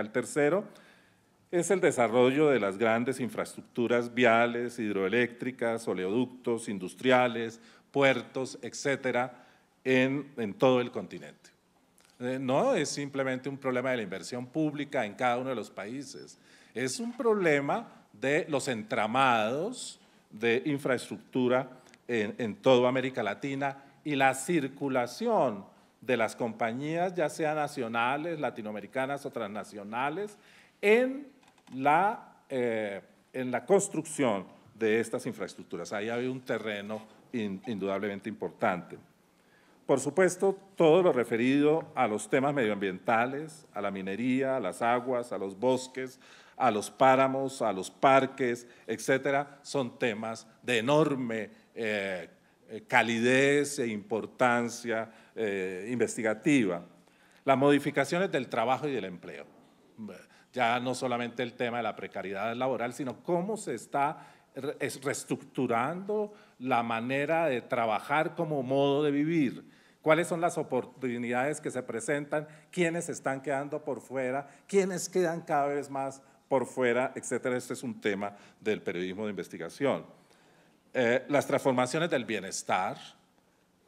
El tercero es el desarrollo de las grandes infraestructuras viales, hidroeléctricas, oleoductos, industriales, puertos, etcétera, en, todo el continente. Eh, no es simplemente un problema de la inversión pública en cada uno de los países, es un problema de los entramados de infraestructura en, en toda América Latina y la circulación de las compañías, ya sean nacionales, latinoamericanas o transnacionales, en la, eh, en la construcción de estas infraestructuras. Ahí hay un terreno indudablemente importante. Por supuesto, todo lo referido a los temas medioambientales, a la minería, a las aguas, a los bosques, a los páramos, a los parques, etcétera, son temas de enorme eh, eh, calidez e importancia eh, investigativa. Las modificaciones del trabajo y del empleo. Ya no solamente el tema de la precariedad laboral, sino cómo se está reestructurando la manera de trabajar como modo de vivir, cuáles son las oportunidades que se presentan, quiénes están quedando por fuera, quiénes quedan cada vez más por fuera, etcétera. Este es un tema del periodismo de investigación. Eh, las transformaciones del bienestar,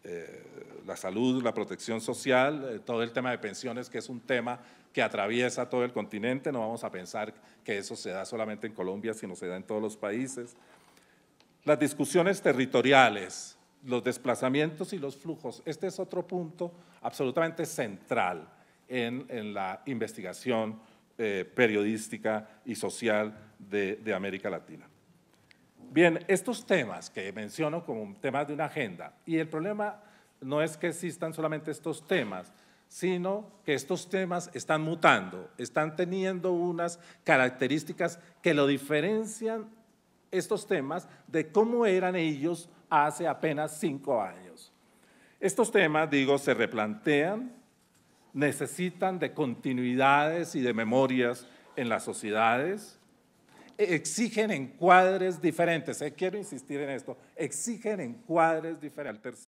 eh, la salud, la protección social, eh, todo el tema de pensiones, que es un tema que atraviesa todo el continente, no vamos a pensar que eso se da solamente en Colombia, sino se da en todos los países. Las discusiones territoriales, los desplazamientos y los flujos, este es otro punto absolutamente central en, la investigación periodística y social de América Latina. Bien, estos temas que menciono como temas de una agenda, y el problema no es que existan solamente estos temas, sino que estos temas están mutando, están teniendo unas características que lo diferencian estos temas de cómo eran ellos hace apenas cinco años. Estos temas, digo, se replantean, necesitan de continuidades y de memorias en las sociedades, exigen en cuadres diferentes. Eh, quiero insistir en esto, exigen en cuadres diferentes.